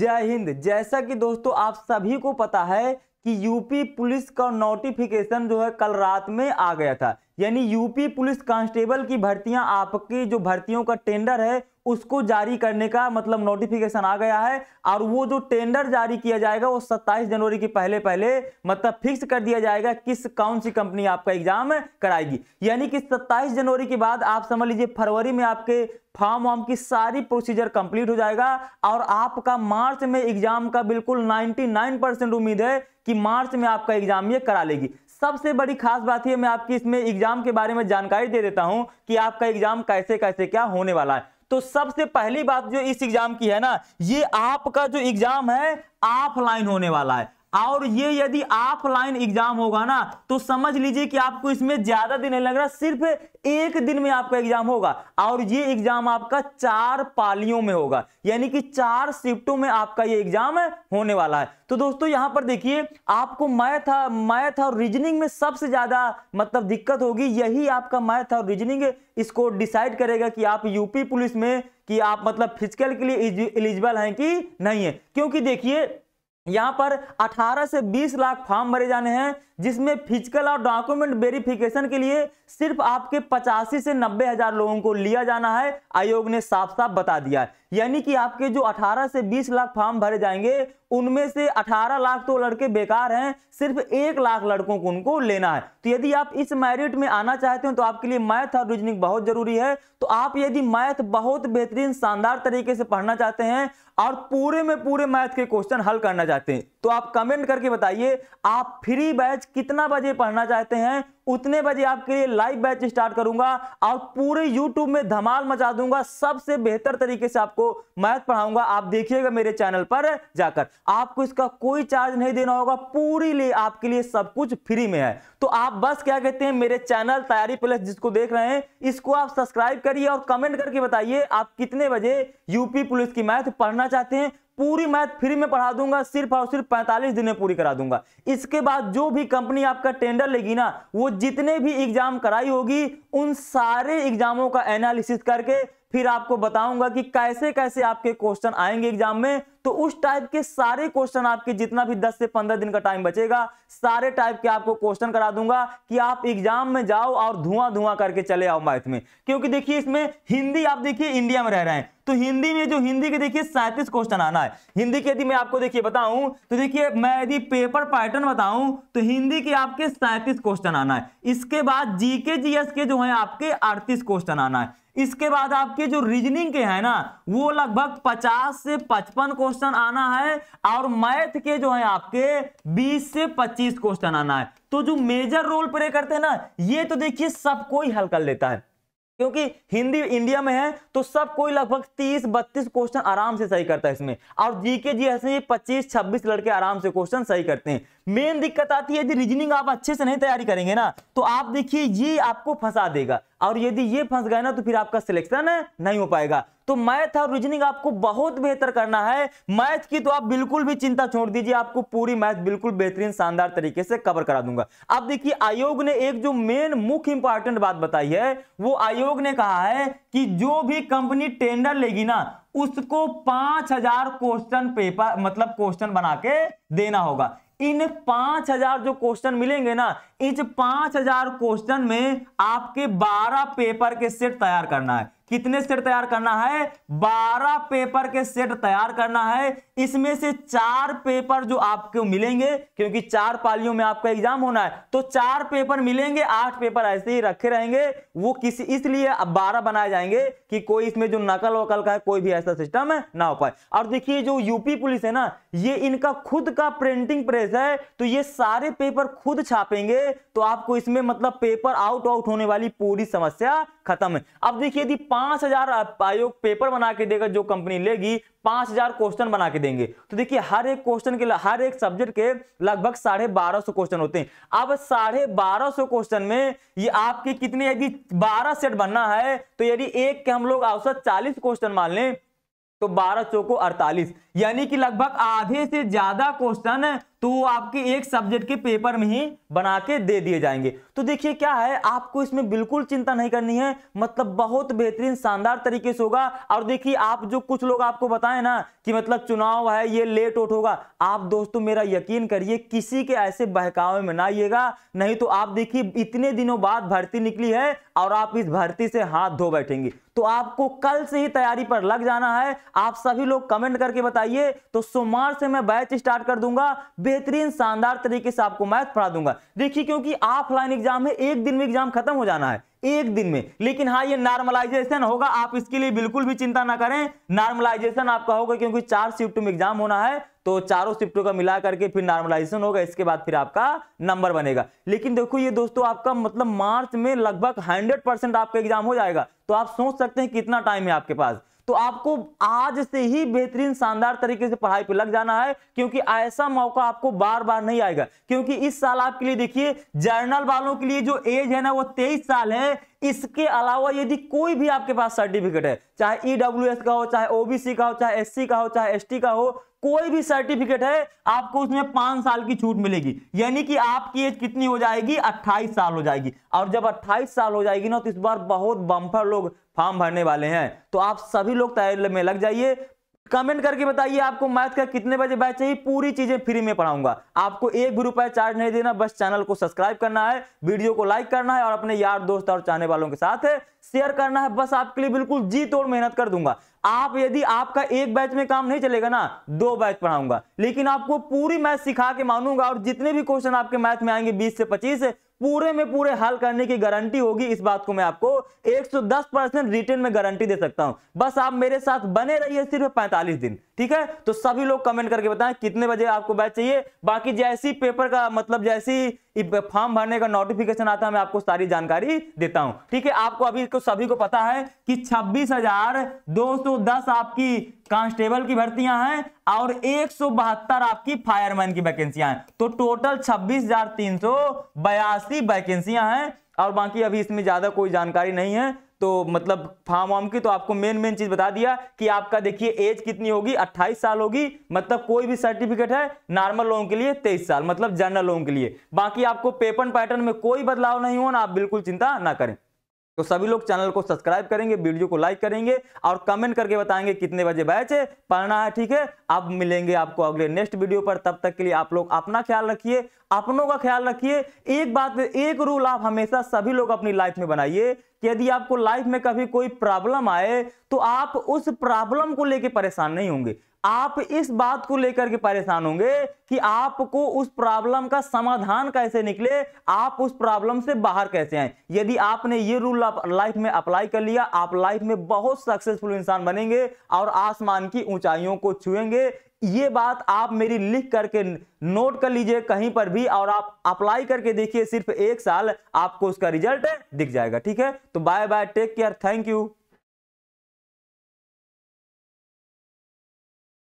जय हिंद जैसा कि दोस्तों आप सभी को पता है कि यूपी पुलिस का नोटिफिकेशन जो है कल रात में आ गया था यानी यूपी पुलिस कांस्टेबल की भर्तियां आपकी जो भर्तियों का टेंडर है उसको जारी करने का मतलब नोटिफिकेशन आ गया है और वो जो टेंडर जारी किया जाएगा वो 27 जनवरी के पहले पहले मतलब फिक्स कर दिया जाएगा किस कौन सी कंपनी आपका एग्जाम कराएगी यानी कि 27 जनवरी के बाद आप समझ लीजिए फरवरी में आपके फॉर्म वॉर्म की सारी प्रोसीजर कंप्लीट हो जाएगा और आपका मार्च में एग्जाम का बिल्कुल नाइनटी परसेंट उम्मीद है कि मार्च में आपका एग्जाम ये करा लेगी सबसे बड़ी खास बात यह मैं आपकी इसमें एग्जाम के बारे में जानकारी दे देता हूं कि आपका एग्जाम कैसे कैसे क्या होने वाला है तो सबसे पहली बात जो इस एग्जाम की है ना ये आपका जो एग्जाम है ऑफलाइन होने वाला है और ये यदि ऑफलाइन एग्जाम होगा ना तो समझ लीजिए कि आपको इसमें ज्यादा दिन नहीं लग रहा सिर्फ एक दिन में आपका एग्जाम होगा और ये एग्जाम आपका चार पालियों में होगा यानी कि चार शिफ्टों में आपका ये एग्जाम होने वाला है तो दोस्तों यहां पर देखिए आपको मैथ मैथ और रीजनिंग में सबसे ज्यादा मतलब दिक्कत होगी यही आपका मैथ और रीजनिंग इसको डिसाइड करेगा कि आप यूपी पुलिस में कि आप मतलब फिजिकल के लिए एलिजिबल हैं कि नहीं है क्योंकि देखिए यहां पर 18 से 20 लाख फॉर्म भरे जाने हैं जिसमें फिजिकल और डॉक्यूमेंट वेरिफिकेशन के लिए सिर्फ आपके पचासी से नब्बे हजार लोगों को लिया जाना है आयोग ने साफ साफ बता दिया है यानी कि आपके जो 18 से 20 लाख फॉर्म भरे जाएंगे उनमें से 18 लाख तो लड़के बेकार हैं सिर्फ एक लाख लड़कों को उनको लेना है तो यदि आप इस मेरिट में आना चाहते हो तो आपके लिए मैथ और रीजनिंग बहुत जरूरी है तो आप यदि मैथ बहुत बेहतरीन शानदार तरीके से पढ़ना चाहते हैं और पूरे में पूरे मैथ के क्वेश्चन हल करना चाहते हैं तो आप कमेंट करके बताइए आप फ्री बैच कितना बजे पढ़ना चाहते हैं उतने बजे आपके लिए लाइव बैच स्टार्ट करूंगा और पूरे YouTube में धमाल मचा दूंगा सबसे बेहतर तरीके से आपको मैथ पढ़ाऊंगा आप देखिएगा मेरे चैनल पर जाकर आपको इसका कोई चार्ज नहीं देना होगा पूरी लिए आपके लिए सब कुछ फ्री में है तो आप बस क्या कहते हैं मेरे चैनल तैयारी प्लस जिसको देख रहे हैं इसको आप सब्सक्राइब करिए और कमेंट करके बताइए आप कितने बजे यूपी पुलिस की मैथ पढ़ना चाहते हैं पूरी मैथ फ्री में पढ़ा दूंगा सिर्फ और सिर्फ 45 दिन में पूरी करा दूंगा इसके बाद जो भी कंपनी आपका टेंडर लेगी ना वो जितने भी एग्जाम कराई होगी उन सारे एग्जामों का एनालिसिस करके फिर आपको बताऊंगा कि कैसे कैसे आपके क्वेश्चन आएंगे एग्जाम में तो उस टाइप के सारे क्वेश्चन आपके जितना भी 10 से 15 दिन का टाइम बचेगा सारे टाइप के आपको क्वेश्चन करा दूंगा कि आप एग्जाम में जाओ और धुआं धुआं करके चले आओ मैथ में क्योंकि देखिए इसमें हिंदी आप देखिए इंडिया में रह रहे हैं तो हिंदी में जो हिंदी के देखिए सैंतीस क्वेश्चन आना है हिंदी के यदि मैं आपको देखिए बताऊं तो देखिए मैं यदि पेपर पैटर्न बताऊं तो हिंदी के आपके सैंतीस क्वेश्चन आना है इसके बाद जीके जीएस के जो है आपके अड़तीस क्वेश्चन आना है इसके बाद आपके जो रीजनिंग के हैं ना वो लगभग पचास से पचपन क्वेश्चन क्वेश्चन आना है और मैथ के जो है आपके 20 से 25 क्वेश्चन आना है तो जो मेजर रोल प्ले करते हैं ना ये तो देखिए सब कोई हल कर लेता है क्योंकि हिंदी इंडिया में है तो सब कोई लगभग 30 32 क्वेश्चन आराम से सही करता है इसमें और जीके जी ऐसे पच्चीस छब्बीस लड़के आराम से क्वेश्चन सही करते हैं मेन दिक्कत आती है यदि रीजनिंग आप अच्छे से नहीं तैयारी करेंगे ना तो आप देखिए ये आपको फंसा देगा और यदि ये फंस गए ना तो फिर आपका सिलेक्शन नहीं हो पाएगा तो मैथ और रीजनिंग आपको बहुत बेहतर करना है मैथ की तो आप बिल्कुल भी चिंता छोड़ दीजिए आपको पूरी मैथ बिल्कुल बेहतरीन शानदार तरीके से कवर करा दूंगा अब देखिए आयोग ने एक जो मेन मुख्य इंपॉर्टेंट बात बताई है वो आयोग ने कहा है कि जो भी कंपनी टेंडर लेगी ना उसको पांच हजार क्वेश्चन पेपर मतलब क्वेश्चन बना के देना होगा इन पांच हजार जो क्वेश्चन मिलेंगे ना इस पांच हजार क्वेश्चन में आपके बारह पेपर के सेट तैयार करना है कितने सेट तैयार करना है बारह पेपर के सेट तैयार करना है इसमें से चार पेपर जो आपको मिलेंगे क्योंकि चार पालियों में आपका एग्जाम होना है तो चार पेपर मिलेंगे आठ पेपर ऐसे ही रखे रहेंगे वो किसी इसलिए अब बारह बनाए जाएंगे कि कोई इसमें जो नकल वकल का है कोई भी ऐसा सिस्टम है ना हो पाए और देखिए जो यूपी पुलिस है ना ये इनका खुद का प्रिंटिंग प्रेस है तो ये सारे पेपर खुद छापेंगे तो आपको इसमें मतलब पेपर आउट आउट होने वाली पूरी समस्या खत्म है अब देखिए यदि पांच हजार आयोग पेपर बना के देगा जो कंपनी लेगी पांच हजार क्वेश्चन बना के देंगे तो देखिए हर एक क्वेश्चन के हर एक सब्जेक्ट के लगभग साढ़े बारह सौ क्वेश्चन होते हैं अब साढ़े बारह सौ क्वेश्चन में ये आपके कितने यदि बारह सेट बनना है तो यदि एक के हम लोग औसत चालीस क्वेश्चन मान लें तो बारह चौको अड़तालीस यानी कि लगभग आधे से ज्यादा क्वेश्चन तो आपके एक सब्जेक्ट के पेपर में ही बना के दे दिए जाएंगे तो देखिए क्या है आपको इसमें बिल्कुल चिंता नहीं करनी है मतलब बहुत बेहतरीन शानदार तरीके से होगा और देखिए आप जो कुछ लोग आपको बताएं ना कि मतलब चुनाव है ये लेट उठ होगा आप दोस्तों मेरा यकीन करिए किसी के ऐसे बहकावे में ना आइएगा नहीं तो आप देखिए इतने दिनों बाद भर्ती निकली है और आप इस भर्ती से हाथ धो बैठेंगे तो आपको कल से ही तैयारी पर लग जाना है आप सभी लोग कमेंट करके बताइए तो सोमवार से मैं बैच स्टार्ट कर दूंगा बेहतरीन शानदार तरीके से आपको मैथ पढ़ा दूंगा देखिए क्योंकि ऑफलाइन एग्जाम है एक दिन में एग्जाम खत्म हो जाना है एक दिन में लेकिन हाँ ये नॉर्मलाइजेशन होगा आप इसके लिए बिल्कुल भी चिंता ना करें नॉर्मलाइजेशन आपका होगा क्योंकि चार शिफ्ट में एग्जाम होना है तो चारों शिफ्टों का मिला करके फिर नॉर्मलाइजेशन होगा इसके बाद फिर आपका नंबर बनेगा लेकिन देखो ये दोस्तों आपका मतलब मार्च में लगभग हंड्रेड परसेंट आपका एग्जाम हो जाएगा तो आप सोच सकते हैं कितना टाइम है आपके पास तो आपको आज से ही बेहतरीन शानदार तरीके से पढ़ाई पे लग जाना है क्योंकि ऐसा मौका आपको बार बार नहीं आएगा क्योंकि इस साल आपके लिए देखिए जर्नल वालों के लिए जो एज है ना वो तेईस साल है इसके अलावा यदि कोई भी आपके पास सर्टिफिकेट है चाहे ईडब्ल्यू e का हो चाहे ओबीसी का हो चाहे एससी का हो चाहे एसटी का हो कोई भी सर्टिफिकेट है आपको उसमें पांच साल की छूट मिलेगी यानी कि आपकी एज कितनी हो जाएगी अट्ठाईस साल हो जाएगी और जब अट्ठाईस साल हो जाएगी ना तो इस बार बहुत बम्पर लोग फॉर्म भरने वाले हैं तो आप सभी लोग तैयारी में लग जाइए कमेंट करके बताइए आपको मैथ का कितने बजे बैच चाहिए पूरी चीजें फ्री में पढ़ाऊंगा आपको एक भी रुपया चार्ज नहीं देना बस चैनल को सब्सक्राइब करना है वीडियो को लाइक करना है और अपने यार दोस्त और चाहने वालों के साथ शेयर करना है बस आपके लिए बिल्कुल जी तोड़ मेहनत कर दूंगा आप यदि आपका एक बैच में काम नहीं चलेगा ना दो बैच पढ़ाऊंगा लेकिन आपको पूरी मैथ सिखा के मानूंगा और जितने भी क्वेश्चन आपके मैथ में आएंगे बीस से पच्चीस पूरे में पूरे हल करने की गारंटी होगी इस बात को मैं आपको 110 परसेंट रिटर्न में गारंटी दे सकता हूं बस आप मेरे साथ बने रहिए सिर्फ 45 दिन ठीक है तो सभी लोग कमेंट करके बताएं कितने बजे आपको बैच चाहिए बाकी जैसी पेपर का मतलब जैसी फॉर्म भरने का नोटिफिकेशन आता है मैं आपको सारी जानकारी देता हूं ठीक है आपको अभी को तो सभी को पता है कि छब्बीस आपकी कांस्टेबल की भर्तियां हैं और एक आपकी फायरमैन की वैकेंसियां हैं तो टोटल छब्बीस वैकेंसियां हैं और बाकी अभी इसमें ज्यादा कोई जानकारी नहीं है तो मतलब फार्म वार्म की तो आपको मेन मेन चीज बता दिया कि आपका देखिए एज कितनी होगी 28 साल होगी मतलब कोई भी सर्टिफिकेट है नॉर्मल लोगों के लिए 23 साल मतलब जनरल लोगों के लिए बाकी आपको पेपर पैटर्न में कोई बदलाव नहीं हो ना आप बिल्कुल चिंता ना करें तो सभी लोग चैनल को सब्सक्राइब करेंगे वीडियो को लाइक करेंगे और कमेंट करके बताएंगे कितने बजे बैच है पढ़ना है ठीक है अब मिलेंगे आपको अगले नेक्स्ट वीडियो पर तब तक के लिए आप लोग अपना ख्याल रखिए अपनों का ख्याल रखिए एक बात एक रूल आप हमेशा सभी लोग अपनी लाइफ में बनाइए यदि आपको लाइफ में कभी कोई प्रॉब्लम आए तो आप उस प्रॉब्लम को लेकर परेशान नहीं होंगे आप इस बात को लेकर के परेशान होंगे कि आपको उस प्रॉब्लम का समाधान कैसे निकले आप उस प्रॉब्लम से बाहर कैसे आए यदि आपने ये रूल लाइफ में अप्लाई कर लिया आप लाइफ में बहुत सक्सेसफुल इंसान बनेंगे और आसमान की ऊंचाइयों को छुएंगे ये बात आप मेरी लिख करके नोट कर लीजिए कहीं पर भी और आप अप्लाई करके देखिए सिर्फ एक साल आपको उसका रिजल्ट दिख जाएगा ठीक है तो bye bye take care thank you